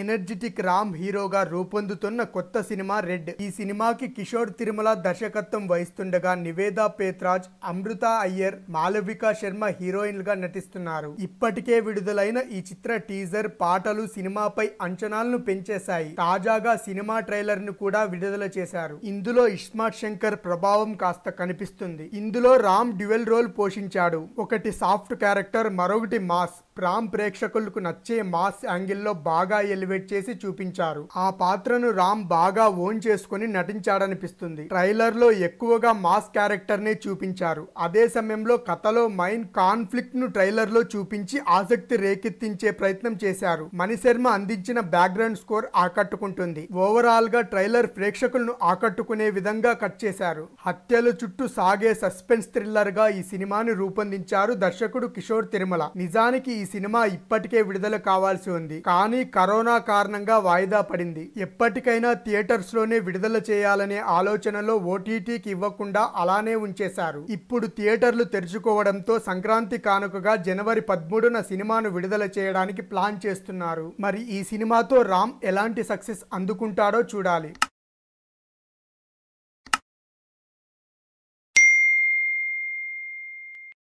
energetic Ram హీరోగా రూపొందుతున్న కొత్త సినిమా రెడ్ ఈ సినిమాకి కిషోర్ తిరుమల దర్శకత్వం వహిస్తుండగా నివేదా పేత్రాజ్ అమృత అయ్యర్ మాలవిక శర్మ హీరోయిన్లుగా నటిస్తున్నారు ఇప్పటికే విడుదలైన ఈ చిత్ర టీజర్ పాటలు సినిమాపై అంచనాలను పెంచేశాయి తాజాగా సినిమా ట్రైలర్ ను కూడా విడుదల చేశారు ఇందులో ఇస్మార్ట్ శంకర్ ప్రభావం కాస్త కనిపిస్తుంది ఇందులో రామ్ డ్యువెల్ రోల్ పోషించాడు ఒకటి సాఫ్ట్ క్యారెక్టర్ మరొకటి మాస్ రామ్ ప్రేక్షకులకు నచ్చే మాస్ యాంగిల్లో బాగా ఎలివేట్ చేసి చూపించారు ఆ పాత్రను రామ్ బాగా ఓన్ చేసుకుని నటించాడనిపిస్తుంది ట్రైలర్ లో ఎక్కువగా మాస్ క్యారెక్టర్ నే చూపించారు అదే సమయంలో కథలో మైన్ కాన్ఫ్లిక్ట్ ను ట్రైలర్ లో చూపించి ఆసక్తి రేకెత్తించే ప్రయత్నం చేశారు మణిశర్మ అందించిన బ్యాక్గ్రౌండ్ స్కోర్ ఆకట్టుకుంటుంది ఓవరాల్ గా ట్రైలర్ ప్రేక్షకులను ఆకట్టుకునే విధంగా కట్ చేశారు హత్యల చుట్టూ సాగే సస్పెన్స్ థ్రిల్లర్ గా ఈ సినిమాని రూపొందించారు దర్శకుడు కిషోర్ తిరుమల నిజానికి ఈ సినిమా ఇప్పటికే విడుదల కావాల్సి ఉంది కానీ కరోనా కారణంగా వాయిదా పడింది ఎప్పటికైనా థియేటర్స్ లోనే విడుదల చేయాలనే ఆలోచనలో ఓటీటీకి ఇవ్వకుండా అలానే ఉంచేశారు ఇప్పుడు థియేటర్లు తెరుచుకోవడంతో సంక్రాంతి కానుకగా జనవరి పదమూడున సినిమాను విడుదల చేయడానికి ప్లాన్ చేస్తున్నారు మరి ఈ సినిమాతో రామ్ ఎలాంటి సక్సెస్ అందుకుంటాడో చూడాలి